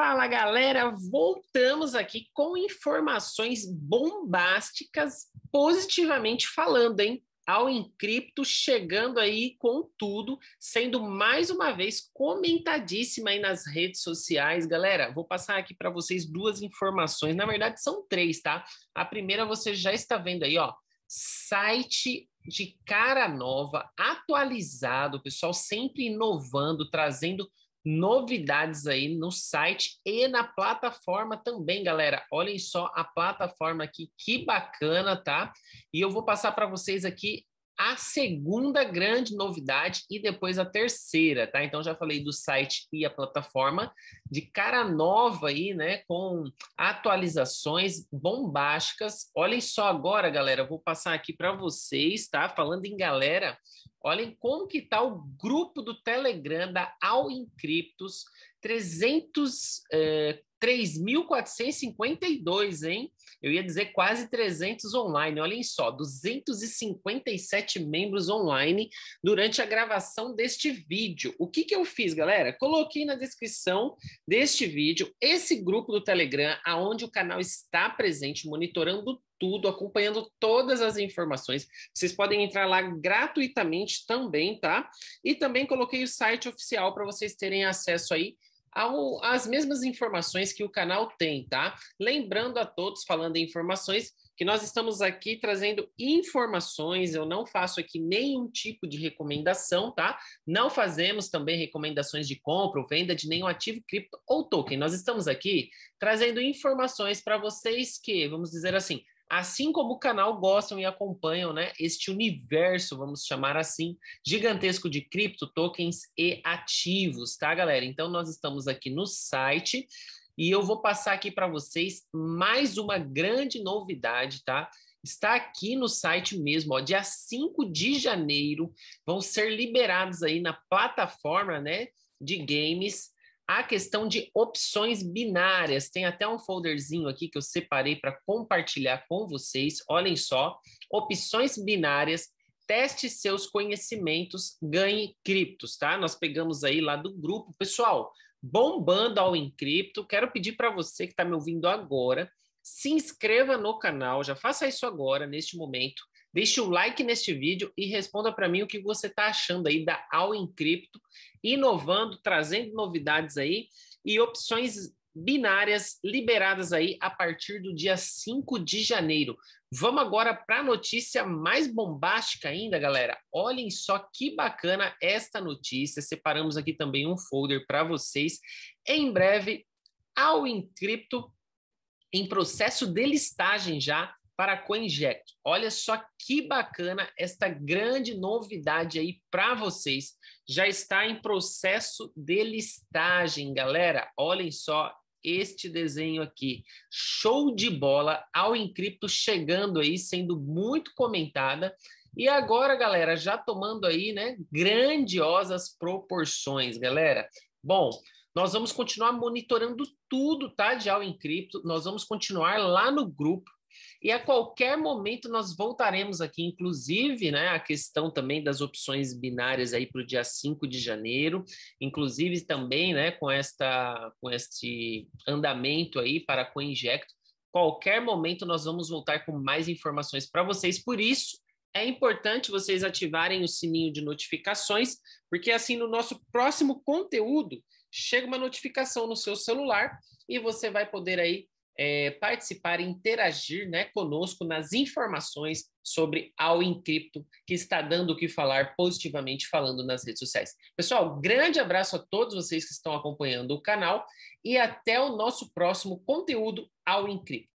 Fala galera, voltamos aqui com informações bombásticas, positivamente falando, hein? Ao Encripto chegando aí com tudo, sendo mais uma vez comentadíssima aí nas redes sociais. Galera, vou passar aqui para vocês duas informações, na verdade são três, tá? A primeira você já está vendo aí, ó, site de cara nova, atualizado, o pessoal sempre inovando, trazendo novidades aí no site e na plataforma também, galera. Olhem só a plataforma aqui, que bacana, tá? E eu vou passar para vocês aqui a segunda grande novidade e depois a terceira, tá? Então já falei do site e a plataforma de cara nova aí, né, com atualizações bombásticas. Olhem só agora, galera, vou passar aqui para vocês, tá? Falando em galera, Olhem como que está o grupo do Telegram da All Encryptos, 300, 3.452, hein? Eu ia dizer quase 300 online. Olhem só, 257 membros online durante a gravação deste vídeo. O que, que eu fiz, galera? Coloquei na descrição deste vídeo esse grupo do Telegram, aonde o canal está presente, monitorando tudo, acompanhando todas as informações. Vocês podem entrar lá gratuitamente também, tá? E também coloquei o site oficial para vocês terem acesso aí ao, às mesmas informações que o canal tem, tá? Lembrando a todos, falando em informações, que nós estamos aqui trazendo informações, eu não faço aqui nenhum tipo de recomendação, tá? Não fazemos também recomendações de compra ou venda de nenhum ativo cripto ou token. Nós estamos aqui trazendo informações para vocês que, vamos dizer assim, assim como o canal, gostam e acompanham né, este universo, vamos chamar assim, gigantesco de cripto, tokens e ativos, tá, galera? Então, nós estamos aqui no site e eu vou passar aqui para vocês mais uma grande novidade, tá? Está aqui no site mesmo, ó, dia 5 de janeiro, vão ser liberados aí na plataforma, né, de games a questão de opções binárias. Tem até um folderzinho aqui que eu separei para compartilhar com vocês. Olhem só, opções binárias. Teste seus conhecimentos, ganhe criptos, tá? Nós pegamos aí lá do grupo. Pessoal, bombando ao Encripto, quero pedir para você que está me ouvindo agora, se inscreva no canal, já faça isso agora, neste momento. Deixe o like neste vídeo e responda para mim o que você está achando aí da All in inovando, trazendo novidades aí e opções binárias liberadas aí a partir do dia 5 de janeiro. Vamos agora para a notícia mais bombástica ainda, galera. Olhem só que bacana esta notícia. Separamos aqui também um folder para vocês. Em breve, ao Encripto, em processo de listagem já, para a CoinJect. Olha só que bacana esta grande novidade aí para vocês. Já está em processo de listagem, galera. Olhem só este desenho aqui. Show de bola, ao Encripto chegando aí, sendo muito comentada. E agora, galera, já tomando aí, né, grandiosas proporções, galera. Bom, nós vamos continuar monitorando tudo, tá, de All Encripto. Nós vamos continuar lá no grupo e a qualquer momento nós voltaremos aqui, inclusive, né, a questão também das opções binárias aí para o dia 5 de janeiro, inclusive também, né, com esta com este andamento aí para a Coinjecto, qualquer momento nós vamos voltar com mais informações para vocês. Por isso, é importante vocês ativarem o sininho de notificações, porque assim no nosso próximo conteúdo chega uma notificação no seu celular e você vai poder aí é, participar e interagir né, conosco nas informações sobre ao Encripto, que está dando o que falar positivamente falando nas redes sociais. Pessoal, grande abraço a todos vocês que estão acompanhando o canal e até o nosso próximo conteúdo ao Encripto.